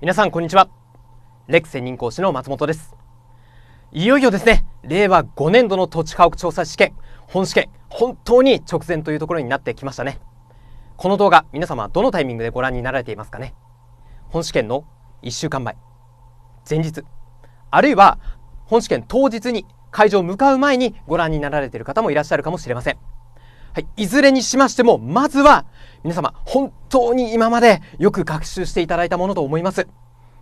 皆さんこんにちはレック専任講師の松本ですいよいよですね令和5年度の土地家屋調査試験本試験本当に直前というところになってきましたねこの動画皆様はどのタイミングでご覧になられていますかね本試験の1週間前前日あるいは本試験当日に会場を向かう前にご覧になられている方もいらっしゃるかもしれませんはい、いずれにしましても、まずは、皆様、本当に今までよく学習していただいたものと思います。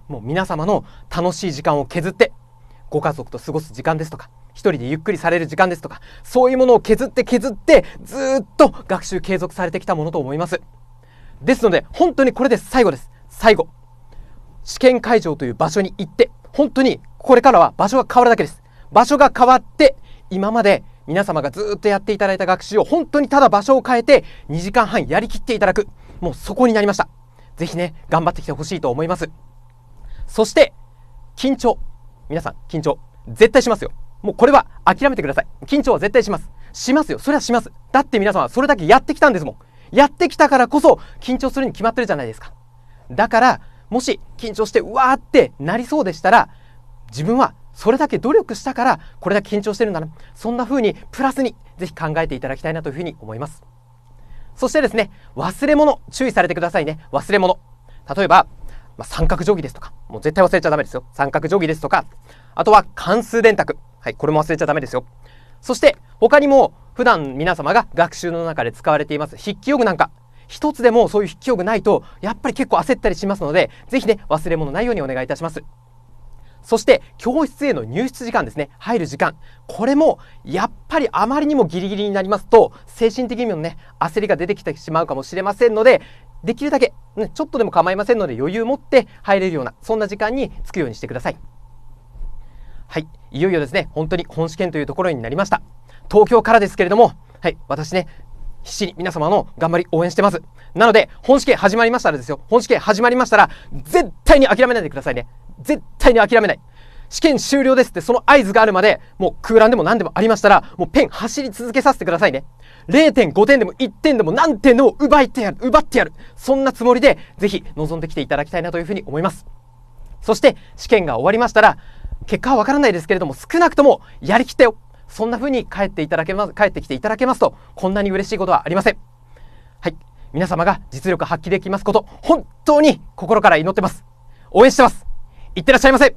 もう皆様の楽しい時間を削って、ご家族と過ごす時間ですとか、一人でゆっくりされる時間ですとか、そういうものを削って削って、ずっと学習継続されてきたものと思います。ですので、本当にこれで最後です。最後。試験会場という場所に行って、本当にこれからは場所が変わるだけです。場所が変わって、今まで皆様がずっとやっていただいた学習を本当にただ場所を変えて2時間半やりきっていただく。もうそこになりました。ぜひね、頑張ってきてほしいと思います。そして、緊張。皆さん、緊張。絶対しますよ。もうこれは諦めてください。緊張は絶対します。しますよ。それはします。だって皆さんはそれだけやってきたんですもん。やってきたからこそ緊張するに決まってるじゃないですか。だから、もし緊張してうわーってなりそうでしたら、自分はそれだけ努力したからこれだけ緊張してるんだなそんな風にプラスにぜひ考えていただきたいなというふうに思いますそしてですね忘れ物注意されてくださいね忘れ物例えば、まあ、三角定規ですとかもう絶対忘れちゃダメですよ三角定規ですとかあとは関数電卓はいこれも忘れちゃダメですよそして他にも普段皆様が学習の中で使われています筆記用具なんか一つでもそういう筆記用具ないとやっぱり結構焦ったりしますのでぜひね忘れ物ないようにお願いいたしますそして教室への入室時間ですね、入る時間。これもやっぱりあまりにもギリギリになりますと、精神的にもね、焦りが出てきてしまうかもしれませんので、できるだけ、ね、ちょっとでも構いませんので余裕を持って入れるような、そんな時間につくようにしてください。はい、いよいよですね、本当に本試験というところになりました。東京からですけれども、はい、私ね、必死に皆様の頑張り応援してます。なので、本試験始まりましたらですよ、本試験始まりましたら、絶対に諦めないでくださいね。絶対に諦めない。試験終了ですってその合図があるまで、もう空欄でも何でもありましたら、もうペン走り続けさせてくださいね。0.5点でも1点でも何点でも奪ってやる、奪ってやる。そんなつもりで、ぜひ臨んできていただきたいなというふうに思います。そして試験が終わりましたら、結果はわからないですけれども、少なくともやりきってよ。そんな風に帰っていただけます、帰ってきていただけますと、こんなに嬉しいことはありません。はい。皆様が実力発揮できますこと、本当に心から祈ってます。応援してます。いってらっしゃいませ